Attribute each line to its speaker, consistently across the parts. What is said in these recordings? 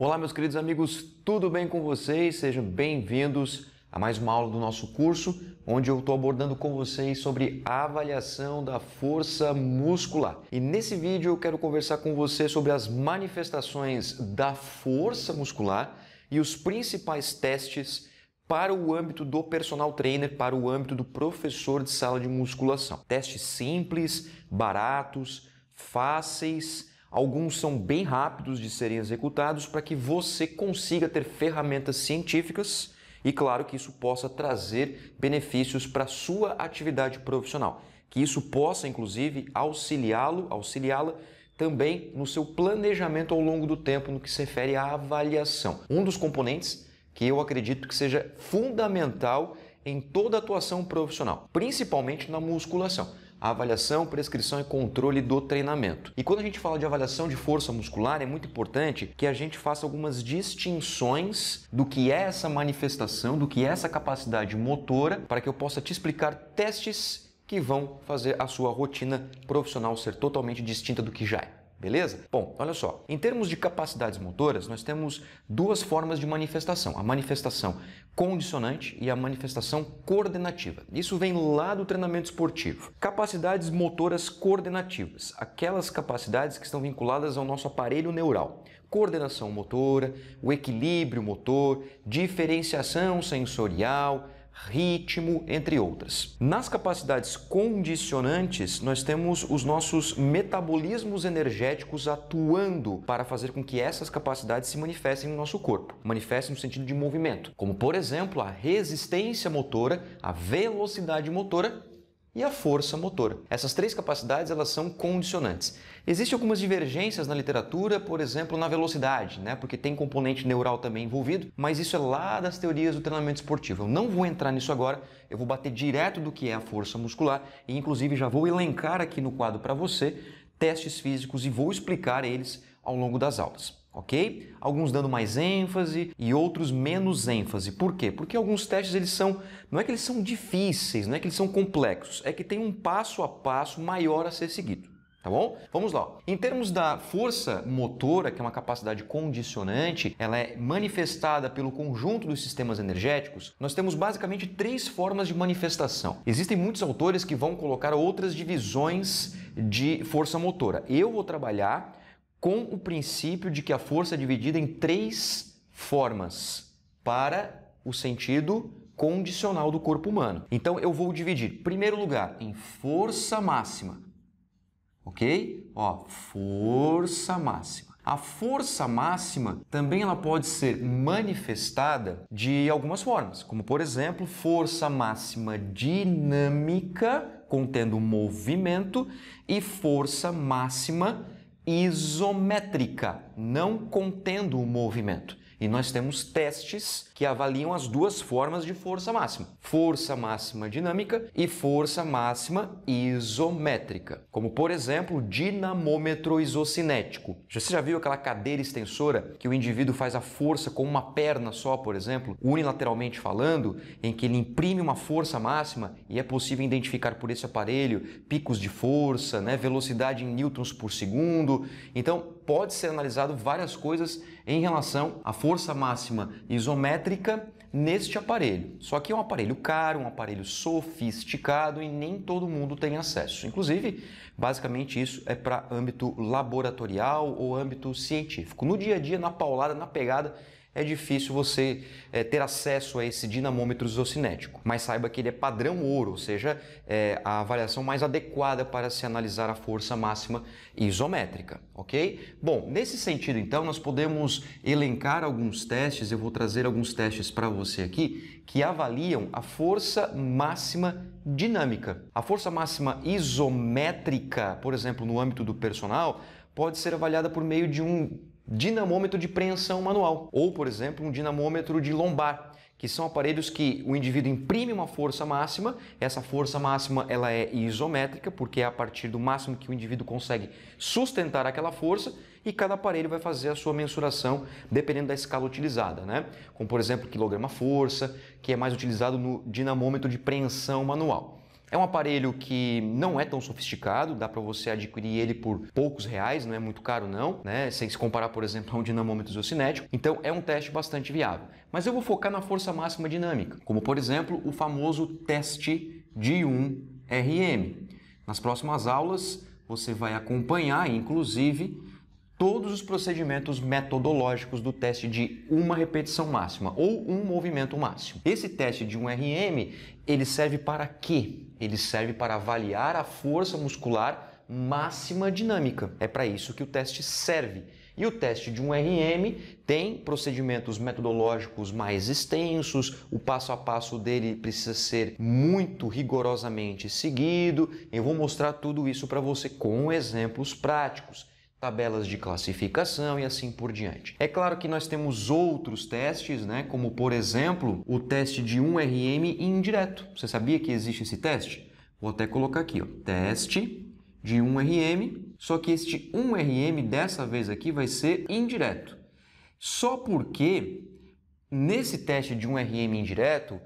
Speaker 1: Olá, meus queridos amigos, tudo bem com vocês? Sejam bem-vindos a mais uma aula do nosso curso, onde eu estou abordando com vocês sobre avaliação da força muscular. E nesse vídeo eu quero conversar com você sobre as manifestações da força muscular e os principais testes para o âmbito do personal trainer, para o âmbito do professor de sala de musculação. Testes simples, baratos, fáceis Alguns são bem rápidos de serem executados para que você consiga ter ferramentas científicas e, claro, que isso possa trazer benefícios para a sua atividade profissional. Que isso possa, inclusive, auxiliá-lo, auxiliá-la também no seu planejamento ao longo do tempo no que se refere à avaliação. Um dos componentes que eu acredito que seja fundamental em toda atuação profissional, principalmente na musculação a avaliação, prescrição e controle do treinamento. E quando a gente fala de avaliação de força muscular, é muito importante que a gente faça algumas distinções do que é essa manifestação, do que é essa capacidade motora, para que eu possa te explicar testes que vão fazer a sua rotina profissional ser totalmente distinta do que já é beleza? Bom, olha só. Em termos de capacidades motoras, nós temos duas formas de manifestação: a manifestação condicionante e a manifestação coordenativa. Isso vem lá do treinamento esportivo. Capacidades motoras coordenativas, aquelas capacidades que estão vinculadas ao nosso aparelho neural. Coordenação motora, o equilíbrio motor, diferenciação sensorial, ritmo, entre outras. Nas capacidades condicionantes, nós temos os nossos metabolismos energéticos atuando para fazer com que essas capacidades se manifestem no nosso corpo, manifestem no sentido de movimento, como por exemplo a resistência motora, a velocidade motora e a força motora. Essas três capacidades elas são condicionantes. Existem algumas divergências na literatura, por exemplo, na velocidade, né? porque tem componente neural também envolvido, mas isso é lá das teorias do treinamento esportivo. Eu não vou entrar nisso agora, eu vou bater direto do que é a força muscular e inclusive já vou elencar aqui no quadro para você testes físicos e vou explicar eles ao longo das aulas ok? Alguns dando mais ênfase e outros menos ênfase. Por quê? Porque alguns testes eles são, não é que eles são difíceis, não é que eles são complexos, é que tem um passo a passo maior a ser seguido. Tá bom? Vamos lá. Em termos da força motora, que é uma capacidade condicionante, ela é manifestada pelo conjunto dos sistemas energéticos. Nós temos basicamente três formas de manifestação. Existem muitos autores que vão colocar outras divisões de força motora. Eu vou trabalhar com o princípio de que a força é dividida em três formas para o sentido condicional do corpo humano. Então eu vou dividir, primeiro lugar, em força máxima. OK? Ó, força máxima. A força máxima também ela pode ser manifestada de algumas formas, como por exemplo, força máxima dinâmica contendo movimento e força máxima isométrica, não contendo o movimento. E nós temos testes que avaliam as duas formas de força máxima: força máxima dinâmica e força máxima isométrica. Como por exemplo, dinamômetro isocinético. Você já viu aquela cadeira extensora que o indivíduo faz a força com uma perna só, por exemplo, unilateralmente falando, em que ele imprime uma força máxima e é possível identificar por esse aparelho picos de força, né, velocidade em newtons por segundo. Então, pode ser analisado várias coisas em relação à força máxima isométrica neste aparelho. Só que é um aparelho caro, um aparelho sofisticado e nem todo mundo tem acesso. Inclusive, basicamente isso é para âmbito laboratorial ou âmbito científico. No dia a dia, na paulada, na pegada, é difícil você é, ter acesso a esse dinamômetro isocinético. Mas saiba que ele é padrão ouro, ou seja, é a avaliação mais adequada para se analisar a força máxima isométrica, ok? Bom, nesse sentido então, nós podemos elencar alguns testes, eu vou trazer alguns testes para você aqui, que avaliam a força máxima dinâmica. A força máxima isométrica, por exemplo, no âmbito do personal, pode ser avaliada por meio de um dinamômetro de preensão manual ou, por exemplo, um dinamômetro de lombar, que são aparelhos que o indivíduo imprime uma força máxima, essa força máxima ela é isométrica, porque é a partir do máximo que o indivíduo consegue sustentar aquela força e cada aparelho vai fazer a sua mensuração dependendo da escala utilizada, né? Como por exemplo, quilograma força, que é mais utilizado no dinamômetro de preensão manual. É um aparelho que não é tão sofisticado, dá para você adquirir ele por poucos reais, não é muito caro não, né? Sem se comparar, por exemplo, a um dinamômetro isocinético. Então é um teste bastante viável. Mas eu vou focar na força máxima dinâmica, como por exemplo, o famoso teste de 1 RM. Nas próximas aulas, você vai acompanhar, inclusive, todos os procedimentos metodológicos do teste de uma repetição máxima ou um movimento máximo. Esse teste de um RM, ele serve para quê? Ele serve para avaliar a força muscular máxima dinâmica. É para isso que o teste serve. E o teste de um RM tem procedimentos metodológicos mais extensos, o passo a passo dele precisa ser muito rigorosamente seguido. Eu vou mostrar tudo isso para você com exemplos práticos tabelas de classificação e assim por diante. É claro que nós temos outros testes, né, como por exemplo, o teste de 1RM indireto. Você sabia que existe esse teste? Vou até colocar aqui, ó, teste de 1RM, só que este 1RM dessa vez aqui vai ser indireto. Só porque nesse teste de 1RM indireto,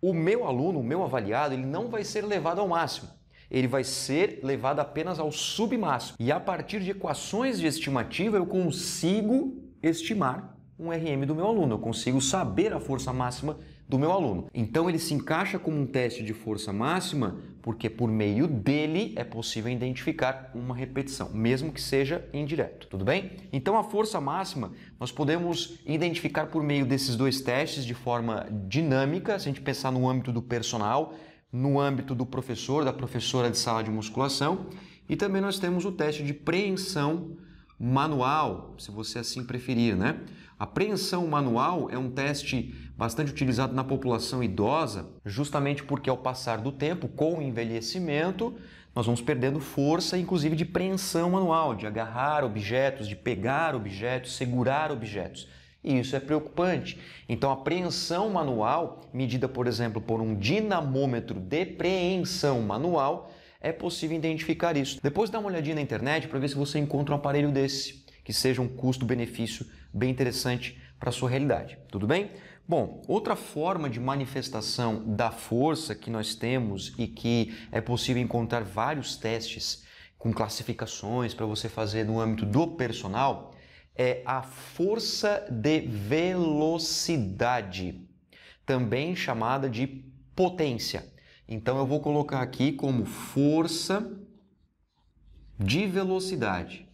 Speaker 1: o meu aluno, o meu avaliado, ele não vai ser levado ao máximo ele vai ser levado apenas ao submáximo. E a partir de equações de estimativa, eu consigo estimar um RM do meu aluno, eu consigo saber a força máxima do meu aluno. Então ele se encaixa como um teste de força máxima porque por meio dele é possível identificar uma repetição, mesmo que seja indireto, tudo bem? Então a força máxima nós podemos identificar por meio desses dois testes de forma dinâmica, se a gente pensar no âmbito do personal, no âmbito do professor, da professora de sala de musculação, e também nós temos o teste de preensão manual, se você assim preferir, né? A preensão manual é um teste bastante utilizado na população idosa, justamente porque ao passar do tempo, com o envelhecimento, nós vamos perdendo força, inclusive de preensão manual, de agarrar objetos, de pegar objetos, segurar objetos. E isso é preocupante. Então, a apreensão manual, medida, por exemplo, por um dinamômetro de preensão manual, é possível identificar isso. Depois dá uma olhadinha na internet para ver se você encontra um aparelho desse, que seja um custo-benefício bem interessante para a sua realidade. Tudo bem? Bom, outra forma de manifestação da força que nós temos e que é possível encontrar vários testes com classificações para você fazer no âmbito do personal é a força de velocidade, também chamada de potência. Então eu vou colocar aqui como força de velocidade.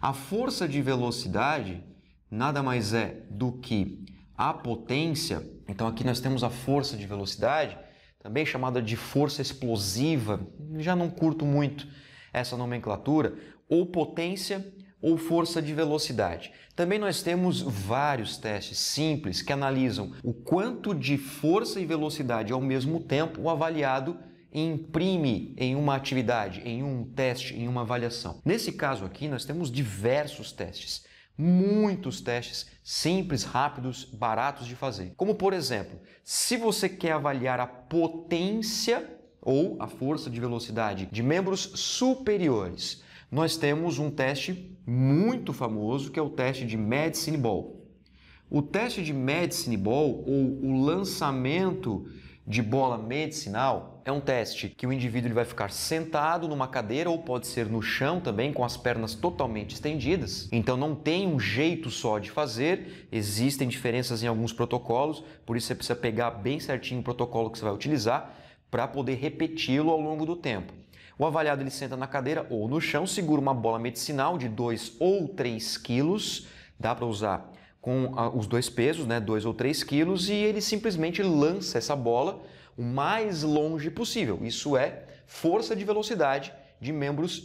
Speaker 1: A força de velocidade nada mais é do que a potência. Então aqui nós temos a força de velocidade, também chamada de força explosiva. Já não curto muito essa nomenclatura, ou potência ou força de velocidade. Também nós temos vários testes simples que analisam o quanto de força e velocidade ao mesmo tempo o avaliado imprime em uma atividade, em um teste, em uma avaliação. Nesse caso aqui, nós temos diversos testes, muitos testes simples, rápidos, baratos de fazer. Como por exemplo, se você quer avaliar a potência ou a força de velocidade de membros superiores nós temos um teste muito famoso que é o teste de Medicine Ball. O teste de Medicine Ball ou o lançamento de bola medicinal é um teste que o indivíduo ele vai ficar sentado numa cadeira ou pode ser no chão também com as pernas totalmente estendidas. Então não tem um jeito só de fazer, existem diferenças em alguns protocolos, por isso você precisa pegar bem certinho o protocolo que você vai utilizar para poder repeti-lo ao longo do tempo. O avaliado ele senta na cadeira ou no chão, segura uma bola medicinal de 2 ou 3 quilos, dá para usar com ah, os dois pesos, né, 2 ou 3 quilos, e ele simplesmente lança essa bola o mais longe possível. Isso é força de velocidade de membros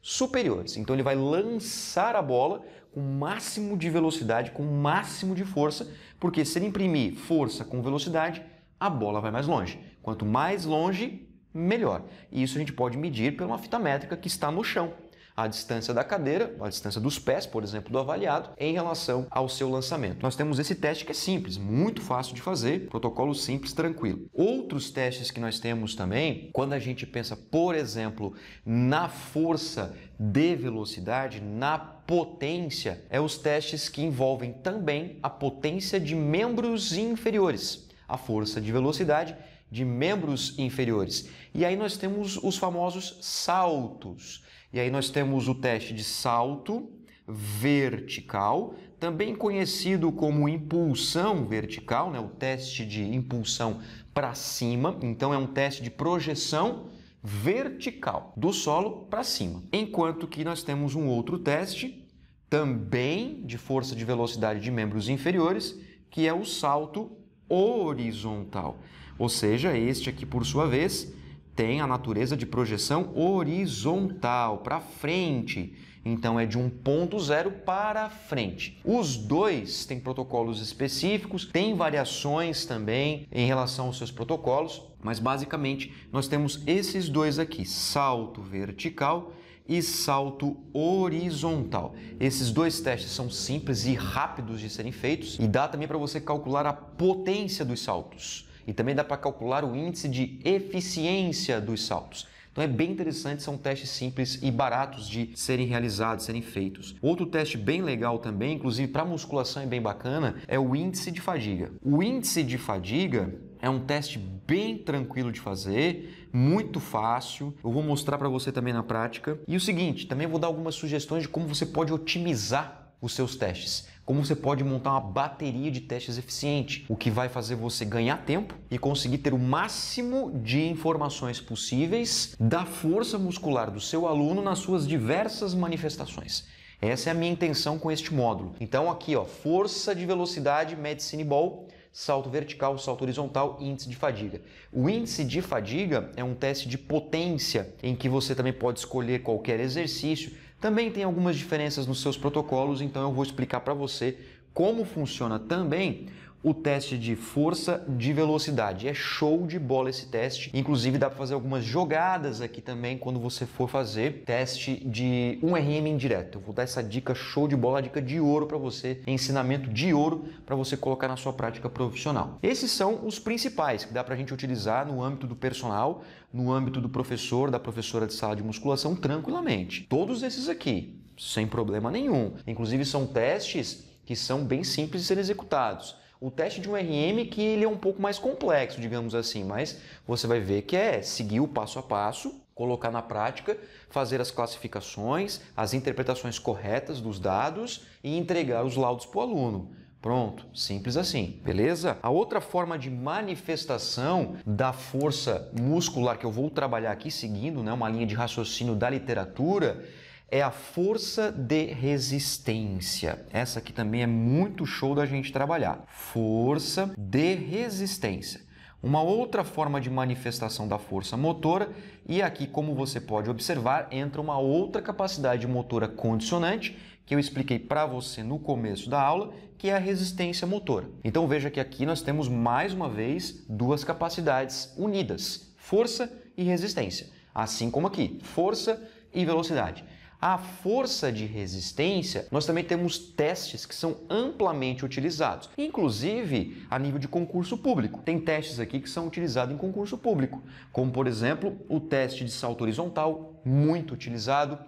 Speaker 1: superiores. Então ele vai lançar a bola com o máximo de velocidade, com o máximo de força, porque se ele imprimir força com velocidade, a bola vai mais longe. Quanto mais longe, melhor. E isso a gente pode medir pela fita métrica que está no chão, a distância da cadeira, a distância dos pés, por exemplo, do avaliado, em relação ao seu lançamento. Nós temos esse teste que é simples, muito fácil de fazer, protocolo simples, tranquilo. Outros testes que nós temos também, quando a gente pensa, por exemplo, na força de velocidade, na potência, é os testes que envolvem também a potência de membros inferiores a força de velocidade de membros inferiores. E aí nós temos os famosos saltos. E aí nós temos o teste de salto vertical, também conhecido como impulsão vertical, né? o teste de impulsão para cima. Então é um teste de projeção vertical do solo para cima. Enquanto que nós temos um outro teste também de força de velocidade de membros inferiores, que é o salto horizontal. Ou seja, este aqui, por sua vez, tem a natureza de projeção horizontal, para frente. Então é de 1.0 para frente. Os dois têm protocolos específicos, tem variações também em relação aos seus protocolos, mas basicamente nós temos esses dois aqui: salto vertical e salto horizontal. Esses dois testes são simples e rápidos de serem feitos e dá também para você calcular a potência dos saltos. E também dá para calcular o índice de eficiência dos saltos. Então é bem interessante, são testes simples e baratos de serem realizados, serem feitos. Outro teste bem legal também, inclusive para musculação é bem bacana, é o índice de fadiga. O índice de fadiga é um teste bem tranquilo de fazer, muito fácil. Eu vou mostrar para você também na prática. E o seguinte, também vou dar algumas sugestões de como você pode otimizar os seus testes. Como você pode montar uma bateria de testes eficiente, o que vai fazer você ganhar tempo e conseguir ter o máximo de informações possíveis da força muscular do seu aluno nas suas diversas manifestações. Essa é a minha intenção com este módulo. Então aqui, ó, força de velocidade Medicine Ball, salto vertical, salto horizontal e índice de fadiga. O índice de fadiga é um teste de potência em que você também pode escolher qualquer exercício, também tem algumas diferenças nos seus protocolos, então eu vou explicar para você como funciona também o teste de força de velocidade. É show de bola esse teste. Inclusive dá para fazer algumas jogadas aqui também quando você for fazer teste de 1RM indireto. Eu vou dar essa dica show de bola, dica de ouro para você, ensinamento de ouro para você colocar na sua prática profissional. Esses são os principais que dá para a gente utilizar no âmbito do personal, no âmbito do professor, da professora de sala de musculação tranquilamente. Todos esses aqui, sem problema nenhum. Inclusive são testes que são bem simples de serem executados o teste de um RM que ele é um pouco mais complexo, digamos assim, mas você vai ver que é seguir o passo a passo, colocar na prática, fazer as classificações, as interpretações corretas dos dados e entregar os laudos para o aluno. Pronto, simples assim, beleza? A outra forma de manifestação da força muscular que eu vou trabalhar aqui seguindo, né, uma linha de raciocínio da literatura, é a força de resistência. Essa aqui também é muito show da gente trabalhar. Força de resistência. Uma outra forma de manifestação da força motora, e aqui, como você pode observar, entra uma outra capacidade motora condicionante que eu expliquei para você no começo da aula, que é a resistência motora. Então veja que aqui nós temos mais uma vez duas capacidades unidas, força e resistência, assim como aqui, força e velocidade. A força de resistência, nós também temos testes que são amplamente utilizados, inclusive a nível de concurso público. Tem testes aqui que são utilizados em concurso público, como por exemplo o teste de salto horizontal, muito utilizado.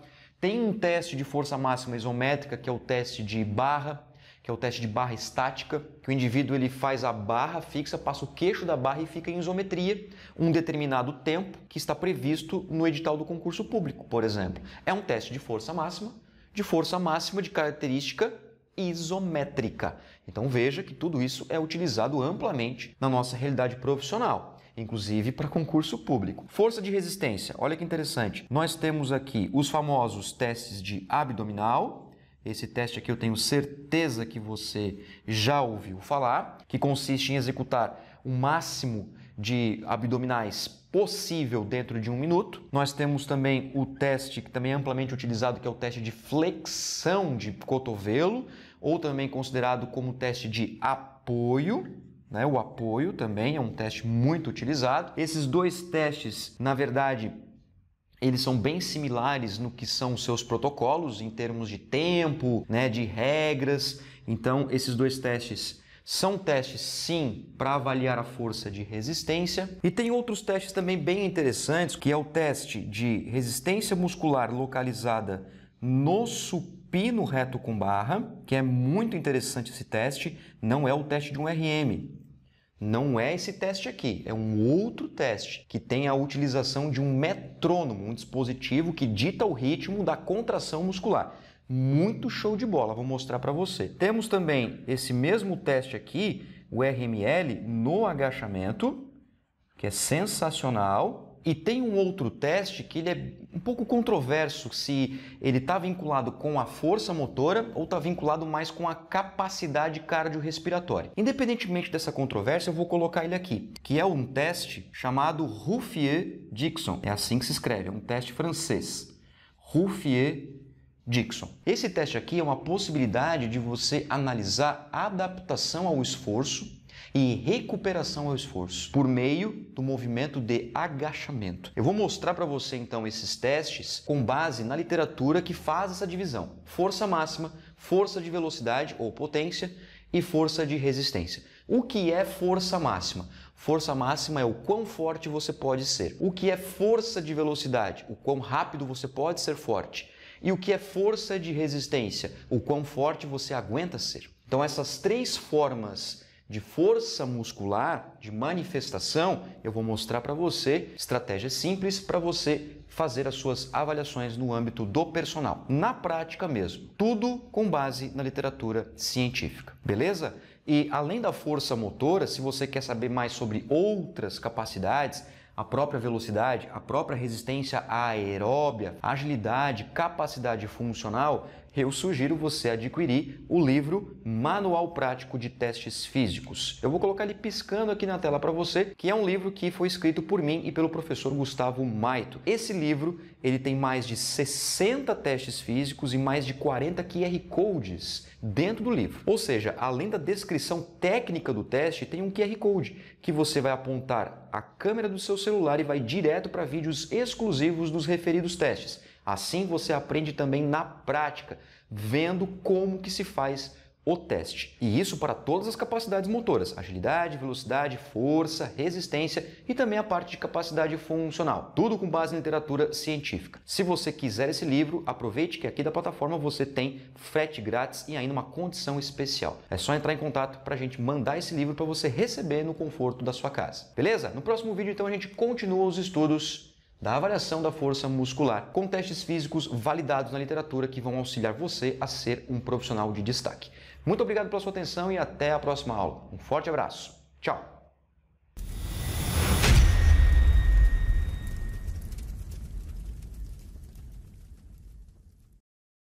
Speaker 1: Tem um teste de força máxima isométrica, que é o teste de barra, que é o teste de barra estática, que o indivíduo ele faz a barra fixa, passa o queixo da barra e fica em isometria um determinado tempo que está previsto no edital do concurso público, por exemplo. É um teste de força máxima, de força máxima de característica isométrica. Então veja que tudo isso é utilizado amplamente na nossa realidade profissional inclusive para concurso público. Força de resistência, olha que interessante. Nós temos aqui os famosos testes de abdominal esse teste aqui eu tenho certeza que você já ouviu falar, que consiste em executar o máximo de abdominais possível dentro de um minuto. Nós temos também o teste que também é amplamente utilizado, que é o teste de flexão de cotovelo, ou também considerado como teste de apoio. Né? O apoio também é um teste muito utilizado. Esses dois testes, na verdade, eles são bem similares no que são os seus protocolos em termos de tempo, né, de regras. Então, esses dois testes são testes sim para avaliar a força de resistência e tem outros testes também bem interessantes, que é o teste de resistência muscular localizada no supino reto com barra, que é muito interessante esse teste, não é o teste de um RM, não é esse teste aqui, é um outro teste que tem a utilização de um metrônomo, um dispositivo que dita o ritmo da contração muscular. Muito show de bola, vou mostrar para você. Temos também esse mesmo teste aqui, o RML, no agachamento, que é sensacional. E tem um outro teste que ele é um pouco controverso se ele está vinculado com a força motora ou está vinculado mais com a capacidade cardiorrespiratória. Independentemente dessa controvérsia, eu vou colocar ele aqui, que é um teste chamado Ruffier-Dixon. É assim que se escreve, é um teste francês. Ruffier-Dixon. Esse teste aqui é uma possibilidade de você analisar a adaptação ao esforço e recuperação ao esforço por meio do movimento de agachamento. Eu vou mostrar para você então esses testes com base na literatura que faz essa divisão: força máxima, força de velocidade ou potência e força de resistência. O que é força máxima? Força máxima é o quão forte você pode ser. O que é força de velocidade? O quão rápido você pode ser forte. E o que é força de resistência? O quão forte você aguenta ser. Então, essas três formas de força muscular, de manifestação, eu vou mostrar para você estratégia simples para você fazer as suas avaliações no âmbito do personal, na prática mesmo. Tudo com base na literatura científica, beleza? E além da força motora, se você quer saber mais sobre outras capacidades, a própria velocidade, a própria resistência aeróbia, agilidade, capacidade funcional, eu sugiro você adquirir o livro Manual Prático de Testes Físicos. Eu vou colocar ele piscando aqui na tela para você, que é um livro que foi escrito por mim e pelo professor Gustavo Maito. Esse livro, ele tem mais de 60 testes físicos e mais de 40 QR codes dentro do livro. Ou seja, além da descrição técnica do teste, tem um QR code que você vai apontar a câmera do seu celular e vai direto para vídeos exclusivos dos referidos testes. Assim você aprende também na prática, vendo como que se faz o teste. E isso para todas as capacidades motoras: agilidade, velocidade, força, resistência e também a parte de capacidade funcional. Tudo com base na literatura científica. Se você quiser esse livro, aproveite que aqui da plataforma você tem frete grátis e ainda uma condição especial. É só entrar em contato para a gente mandar esse livro para você receber no conforto da sua casa. Beleza? No próximo vídeo, então, a gente continua os estudos da avaliação da força muscular, com testes físicos validados na literatura que vão auxiliar você a ser um profissional de destaque. Muito obrigado pela sua atenção e até a próxima aula. Um forte abraço. Tchau!